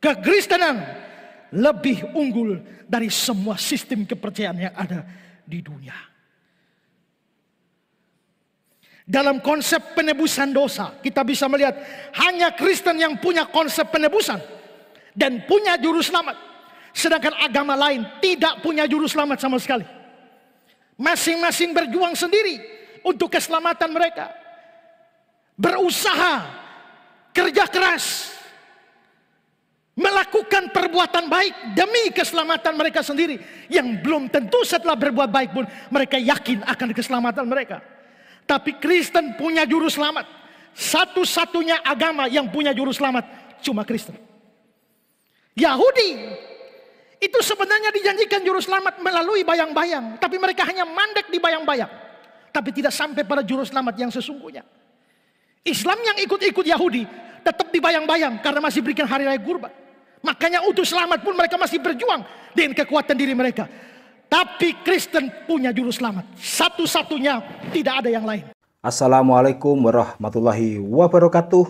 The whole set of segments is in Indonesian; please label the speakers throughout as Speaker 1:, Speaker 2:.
Speaker 1: Kekristenan lebih unggul dari semua sistem kepercayaan yang ada di dunia. Dalam konsep penebusan dosa, kita bisa melihat hanya Kristen yang punya konsep penebusan dan punya juru selamat. Sedangkan agama lain tidak punya juru selamat sama sekali. Masing-masing berjuang sendiri untuk keselamatan mereka. Berusaha, kerja keras, melakukan perbuatan baik demi keselamatan mereka sendiri yang belum tentu setelah berbuat baik pun mereka yakin akan keselamatan mereka. Tapi Kristen punya juru selamat. Satu-satunya agama yang punya juru selamat cuma Kristen. Yahudi itu sebenarnya dijanjikan juru selamat melalui bayang-bayang, tapi mereka hanya mandek di bayang-bayang, tapi tidak sampai pada juru selamat yang sesungguhnya. Islam yang ikut-ikut Yahudi tetap dibayang-bayang karena masih berikan hari raya kurban. Makanya untuk selamat pun mereka masih berjuang dengan kekuatan diri mereka. Tapi Kristen punya juru selamat. Satu-satunya tidak ada yang lain.
Speaker 2: Assalamualaikum warahmatullahi wabarakatuh.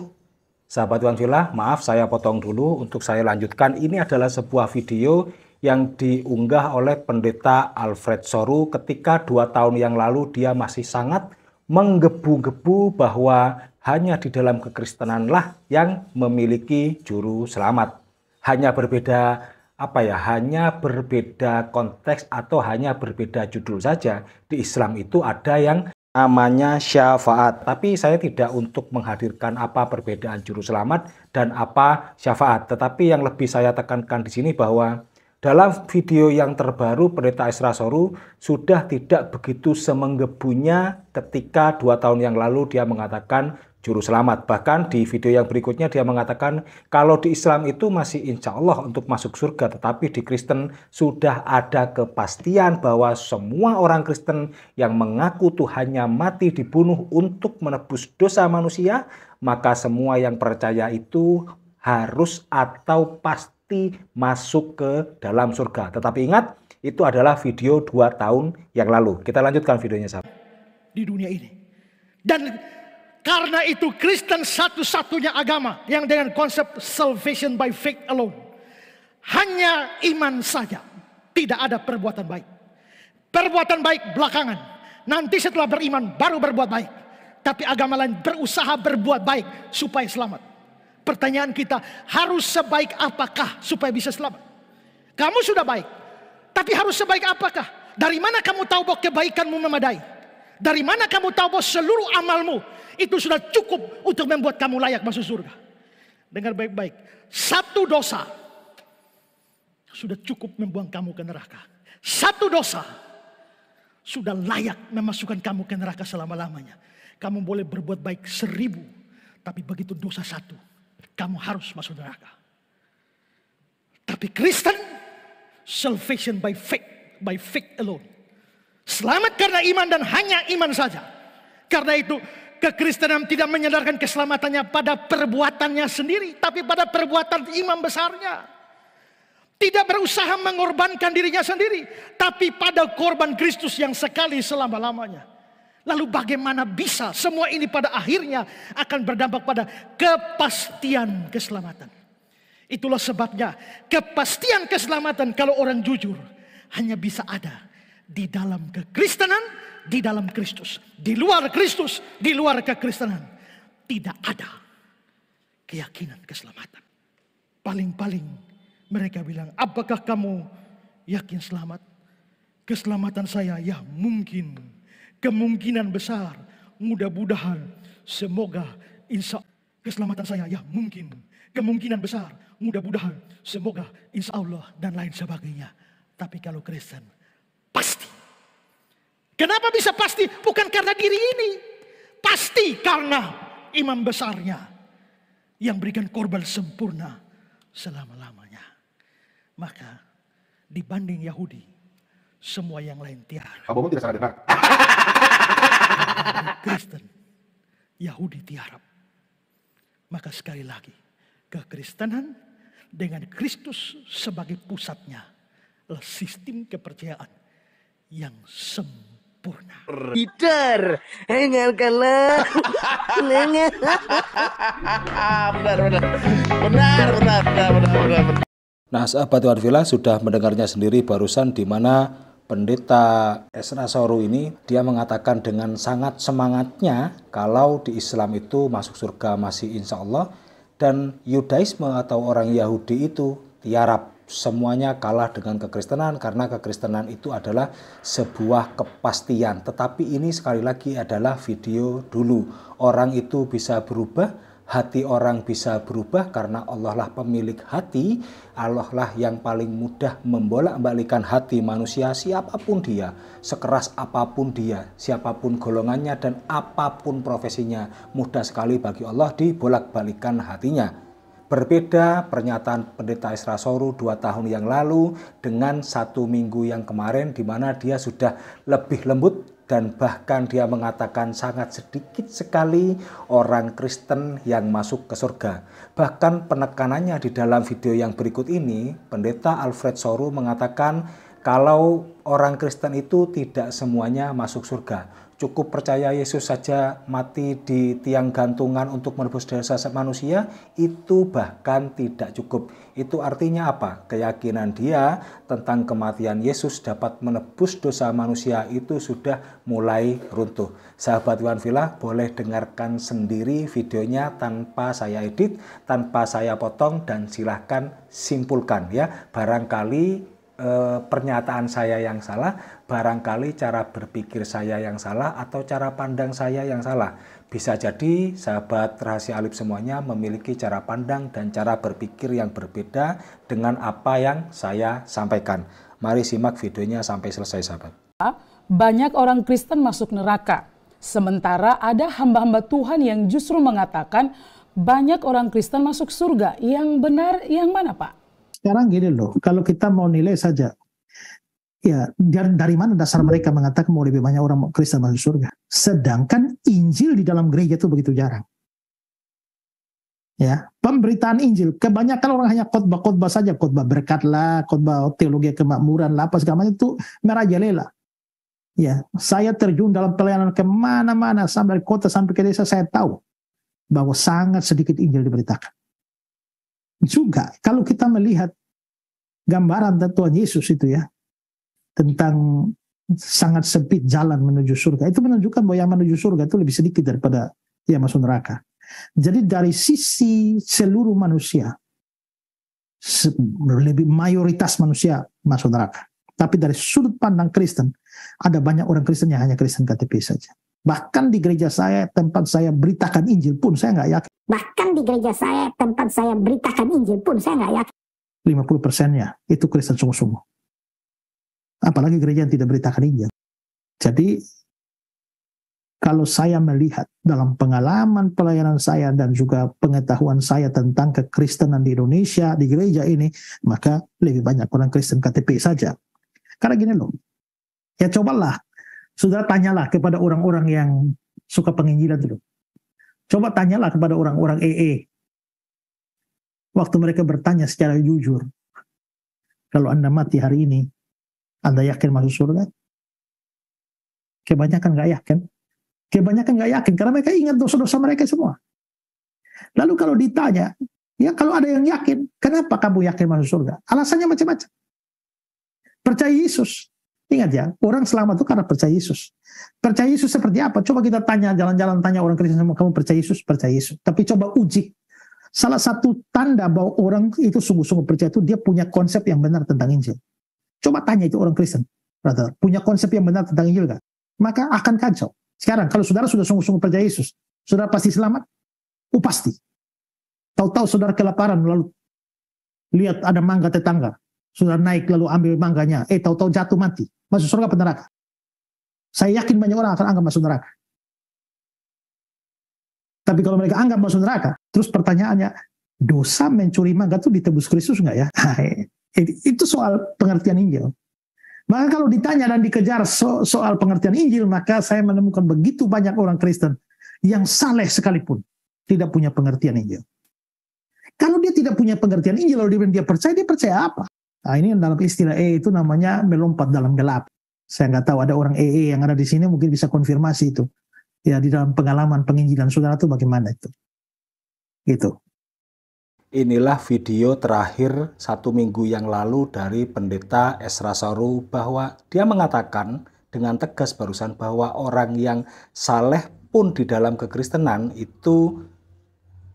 Speaker 2: Sahabat Villa, maaf saya potong dulu untuk saya lanjutkan. Ini adalah sebuah video yang diunggah oleh pendeta Alfred Soru ketika dua tahun yang lalu dia masih sangat menggebu-gebu bahwa hanya di dalam kekristenanlah yang memiliki juru selamat hanya berbeda apa ya hanya berbeda konteks atau hanya berbeda judul saja di Islam itu ada yang namanya syafaat tapi saya tidak untuk menghadirkan apa perbedaan juru selamat dan apa syafaat tetapi yang lebih saya tekankan di sini bahwa dalam video yang terbaru pendeta Isra Soru sudah tidak begitu semenggebunya ketika dua tahun yang lalu dia mengatakan juru selamat. Bahkan di video yang berikutnya dia mengatakan kalau di Islam itu masih insya Allah untuk masuk surga, tetapi di Kristen sudah ada kepastian bahwa semua orang Kristen yang mengaku Tuhannya mati dibunuh untuk menebus dosa manusia, maka semua yang percaya itu harus atau pasti masuk ke dalam surga. Tetapi ingat, itu adalah video dua tahun yang lalu. Kita lanjutkan videonya, sahabat.
Speaker 1: Di dunia ini. Dan karena itu Kristen satu-satunya agama yang dengan konsep salvation by faith alone. Hanya iman saja. Tidak ada perbuatan baik. Perbuatan baik belakangan. Nanti setelah beriman baru berbuat baik. Tapi agama lain berusaha berbuat baik supaya selamat. Pertanyaan kita harus sebaik apakah supaya bisa selamat? Kamu sudah baik. Tapi harus sebaik apakah? Dari mana kamu tahu bahwa kebaikanmu memadai? Dari mana kamu tahu bahwa seluruh amalmu itu sudah cukup untuk membuat kamu layak masuk surga? Dengar baik-baik. Satu dosa sudah cukup membuang kamu ke neraka. Satu dosa sudah layak memasukkan kamu ke neraka selama-lamanya. Kamu boleh berbuat baik seribu, tapi begitu dosa satu, kamu harus masuk neraka. Tapi Kristen, salvation by faith, by faith alone. Selamat karena iman dan hanya iman saja. Karena itu kekristenan tidak menyadarkan keselamatannya pada perbuatannya sendiri, tapi pada perbuatan imam besarnya. Tidak berusaha mengorbankan dirinya sendiri, tapi pada korban Kristus yang sekali selama-lamanya. Lalu bagaimana bisa semua ini pada akhirnya akan berdampak pada kepastian keselamatan. Itulah sebabnya kepastian keselamatan kalau orang jujur hanya bisa ada di dalam kekristenan, di dalam Kristus. Di luar Kristus, di luar kekristenan. Tidak ada keyakinan keselamatan. Paling-paling mereka bilang, apakah kamu yakin selamat? Keselamatan saya, ya mungkin. Kemungkinan besar, mudah-mudahan, semoga insya keselamatan saya, ya mungkin. Kemungkinan besar, mudah-mudahan, semoga insya Allah dan lain sebagainya. Tapi kalau Kristen, Pasti. Kenapa bisa pasti? Bukan karena diri ini. Pasti karena imam besarnya yang berikan korban sempurna selama-lamanya. Maka dibanding Yahudi, semua yang lain tiara. Abang tidak salah dengar. Kristen, Yahudi tiarap. Maka sekali lagi, kekristenan dengan Kristus sebagai pusatnya sistem kepercayaan yang sempurna. Peter, hangarkanlah. benar, benar, benar, benar, benar,
Speaker 2: benar, benar. Nah, sahabat Warvila sudah mendengarnya sendiri barusan di mana pendeta Esra Soru ini dia mengatakan dengan sangat semangatnya kalau di Islam itu masuk surga masih insya Allah dan Yudaisme atau orang Yahudi itu tiarap semuanya kalah dengan kekristenan karena kekristenan itu adalah sebuah kepastian. Tetapi ini sekali lagi adalah video dulu. Orang itu bisa berubah, hati orang bisa berubah karena Allah lah pemilik hati, Allah lah yang paling mudah membolak-balikan hati manusia siapapun dia, sekeras apapun dia, siapapun golongannya dan apapun profesinya. Mudah sekali bagi Allah dibolak-balikan hatinya. Berbeda pernyataan pendeta Isra Soru dua tahun yang lalu dengan satu minggu yang kemarin di mana dia sudah lebih lembut dan bahkan dia mengatakan sangat sedikit sekali orang Kristen yang masuk ke surga. Bahkan penekanannya di dalam video yang berikut ini, pendeta Alfred Soru mengatakan kalau orang Kristen itu tidak semuanya masuk surga. Cukup percaya Yesus saja mati di tiang gantungan untuk menebus dosa manusia, itu bahkan tidak cukup. Itu artinya apa? Keyakinan dia tentang kematian Yesus dapat menebus dosa manusia itu sudah mulai runtuh. Sahabat Iwan Villa boleh dengarkan sendiri videonya tanpa saya edit, tanpa saya potong, dan silahkan simpulkan ya. Barangkali Eh, pernyataan saya yang salah, barangkali cara berpikir saya yang salah atau cara pandang saya yang salah. Bisa jadi sahabat rahasia alif semuanya memiliki cara pandang dan cara berpikir yang berbeda dengan apa yang saya sampaikan. Mari simak videonya sampai selesai sahabat.
Speaker 1: Banyak orang Kristen masuk neraka. Sementara ada hamba-hamba Tuhan yang justru mengatakan banyak orang Kristen masuk surga. Yang benar yang mana Pak? Sekarang gini loh, kalau kita mau nilai saja, ya dari mana dasar mereka mengatakan mau lebih banyak orang Kristen masuk surga? Sedangkan Injil di dalam gereja itu begitu jarang. Ya, pemberitaan Injil kebanyakan orang hanya khotbah-khotbah saja, khotbah berkatlah, khotbah teologi kemakmuran lah, apa segala macam itu merajalela. Ya, saya terjun dalam pelayanan kemana-mana sampai dari kota sampai ke desa saya tahu bahwa sangat sedikit Injil diberitakan juga kalau kita melihat gambaran dan Tuhan Yesus itu ya tentang sangat sempit jalan menuju surga itu menunjukkan bahwa yang menuju surga itu lebih sedikit daripada yang masuk neraka. Jadi dari sisi seluruh manusia lebih mayoritas manusia masuk neraka. Tapi dari sudut pandang Kristen ada banyak orang Kristen yang hanya Kristen KTP saja. Bahkan di gereja saya tempat saya beritakan Injil pun saya nggak yakin Bahkan di gereja saya, tempat saya beritakan Injil pun saya nggak yakin. 50 persennya itu Kristen sungguh-sungguh. Apalagi gereja yang tidak beritakan Injil. Jadi, kalau saya melihat dalam pengalaman pelayanan saya dan juga pengetahuan saya tentang kekristenan di Indonesia, di gereja ini, maka lebih banyak orang Kristen KTP saja. Karena gini loh, ya cobalah, saudara tanyalah kepada orang-orang yang suka penginjilan dulu Coba tanyalah kepada orang-orang EE. Waktu mereka bertanya secara jujur, kalau Anda mati hari ini, Anda yakin masuk surga? Kebanyakan nggak yakin. Kebanyakan nggak yakin karena mereka ingat dosa-dosa mereka semua. Lalu kalau ditanya, ya kalau ada yang yakin, kenapa kamu yakin masuk surga? Alasannya macam-macam. Percaya Yesus, Ingat ya, orang selamat itu karena percaya Yesus. Percaya Yesus seperti apa? Coba kita tanya, jalan-jalan tanya orang Kristen sama kamu percaya Yesus, percaya Yesus. Tapi coba uji. Salah satu tanda bahwa orang itu sungguh-sungguh percaya itu dia punya konsep yang benar tentang Injil. Coba tanya itu orang Kristen, brother, punya konsep yang benar tentang Injil gak? Maka akan kacau. Sekarang kalau saudara sudah sungguh-sungguh percaya Yesus, saudara pasti selamat? Oh pasti. Tahu-tahu saudara kelaparan lalu lihat ada mangga tetangga, saudara naik lalu ambil mangganya, eh tahu-tahu jatuh mati masuk surga atau neraka. Saya yakin banyak orang akan anggap masuk neraka. Tapi kalau mereka anggap masuk neraka, terus pertanyaannya, dosa mencuri mangga itu ditebus Kristus nggak ya? itu soal pengertian Injil. Maka kalau ditanya dan dikejar so soal pengertian Injil, maka saya menemukan begitu banyak orang Kristen yang saleh sekalipun tidak punya pengertian Injil. Kalau dia tidak punya pengertian Injil, lalu dia percaya, dia percaya apa? Nah, ini dalam istilah EE itu namanya melompat dalam gelap. Saya nggak tahu ada orang EE e yang ada di sini mungkin bisa konfirmasi itu. Ya di dalam pengalaman penginjilan saudara itu bagaimana itu.
Speaker 2: Gitu. Inilah video terakhir satu minggu yang lalu dari pendeta Esra Saru bahwa dia mengatakan dengan tegas barusan bahwa orang yang saleh pun di dalam kekristenan itu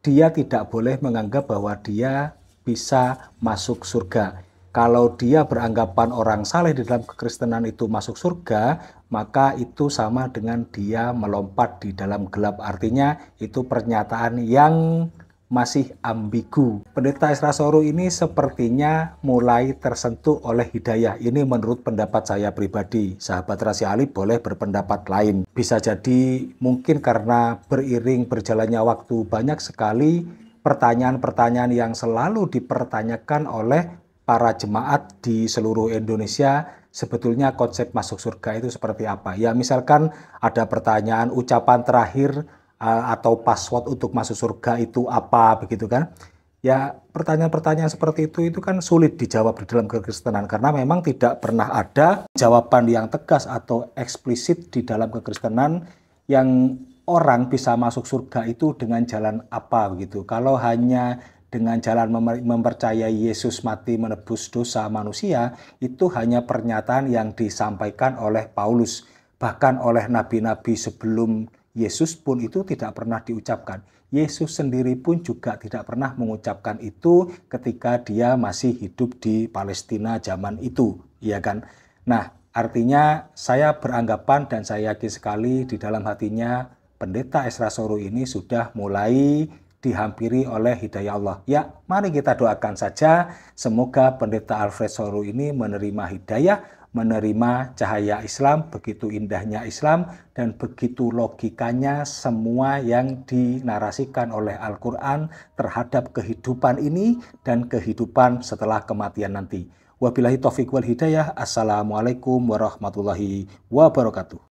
Speaker 2: dia tidak boleh menganggap bahwa dia bisa masuk surga kalau dia beranggapan orang saleh di dalam kekristenan itu masuk surga, maka itu sama dengan dia melompat di dalam gelap. Artinya itu pernyataan yang masih ambigu. Pendeta Isra Soru ini sepertinya mulai tersentuh oleh hidayah. Ini menurut pendapat saya pribadi. Sahabat Rasi Ali boleh berpendapat lain. Bisa jadi mungkin karena beriring berjalannya waktu banyak sekali pertanyaan-pertanyaan yang selalu dipertanyakan oleh para jemaat di seluruh Indonesia sebetulnya konsep masuk surga itu seperti apa. Ya misalkan ada pertanyaan ucapan terakhir atau password untuk masuk surga itu apa begitu kan. Ya pertanyaan-pertanyaan seperti itu itu kan sulit dijawab di dalam kekristenan karena memang tidak pernah ada jawaban yang tegas atau eksplisit di dalam kekristenan yang orang bisa masuk surga itu dengan jalan apa begitu. Kalau hanya dengan jalan mempercayai Yesus mati menebus dosa manusia itu hanya pernyataan yang disampaikan oleh Paulus. Bahkan oleh nabi-nabi sebelum Yesus pun itu tidak pernah diucapkan. Yesus sendiri pun juga tidak pernah mengucapkan itu ketika dia masih hidup di Palestina zaman itu, iya kan? Nah, artinya saya beranggapan dan saya yakin sekali di dalam hatinya pendeta Esra Soro ini sudah mulai dihampiri oleh hidayah Allah. Ya, mari kita doakan saja semoga pendeta Alfred Soru ini menerima hidayah, menerima cahaya Islam, begitu indahnya Islam dan begitu logikanya semua yang dinarasikan oleh Al-Qur'an terhadap kehidupan ini dan kehidupan setelah kematian nanti. Wabillahi taufik wal hidayah. Assalamualaikum warahmatullahi wabarakatuh.